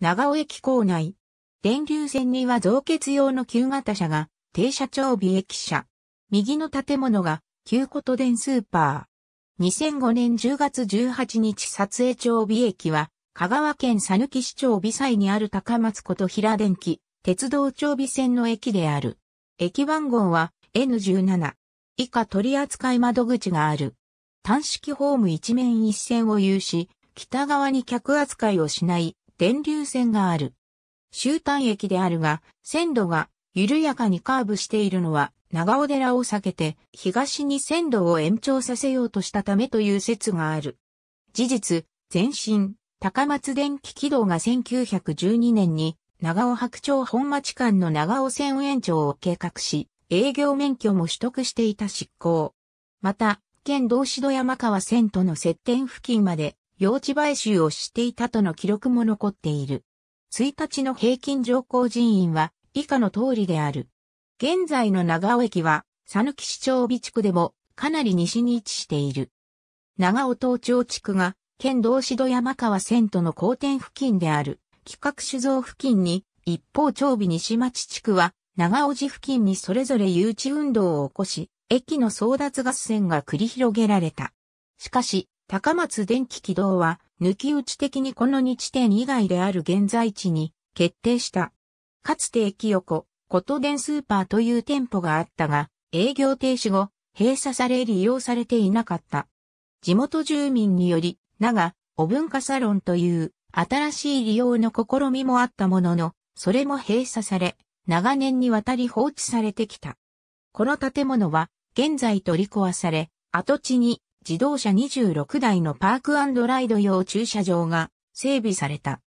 長尾駅構内。電流線には造血用の旧型車が停車長尾駅舎。右の建物が旧こと電スーパー。2005年10月18日撮影長尾駅は香川県佐抜市長尾西にある高松こと平電機、鉄道長尾線の駅である。駅番号は N17。以下取扱窓口がある。単式ホーム一面一線を有し、北側に客扱いをしない電流線がある。終端駅であるが、線路が緩やかにカーブしているのは長尾寺を避けて東に線路を延長させようとしたためという説がある。事実、前身、高松電気軌道が1912年に長尾白鳥本町間の長尾線延長を計画し、営業免許も取得していた執行。また、県道志戸山川線との接点付近まで用地買収をしていたとの記録も残っている。1日の平均乗降人員は以下の通りである。現在の長尾駅は、佐抜市長尾地区でもかなり西に位置している。長尾東町地区が、県道志戸山川線との交点付近である、企画酒造付近に、一方長尾西町地区は、長尾寺付近にそれぞれ誘致運動を起こし、駅の争奪合戦が繰り広げられた。しかし、高松電気軌道は、抜き打ち的にこの2地点以外である現在地に決定した。かつて駅横、こと電スーパーという店舗があったが、営業停止後、閉鎖され利用されていなかった。地元住民により、長、お文化サロンという新しい利用の試みもあったものの、それも閉鎖され、長年にわたり放置されてきた。この建物は現在取り壊され、跡地に自動車26台のパークライド用駐車場が整備された。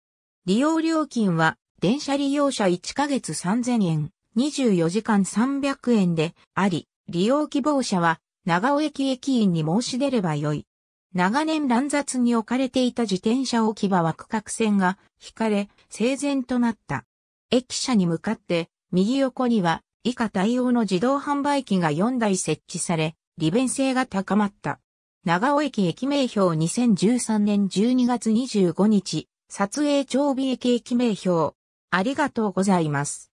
利用料金は電車利用者1ヶ月3000円、24時間300円であり、利用希望者は長尾駅駅員に申し出ればよい。長年乱雑に置かれていた自転車置き場は区画線が引かれ、整然となった。駅舎に向かって、右横には以下対応の自動販売機が4台設置され、利便性が高まった。長尾駅駅名標2013年12月25日、撮影長尾駅駅名標。ありがとうございます。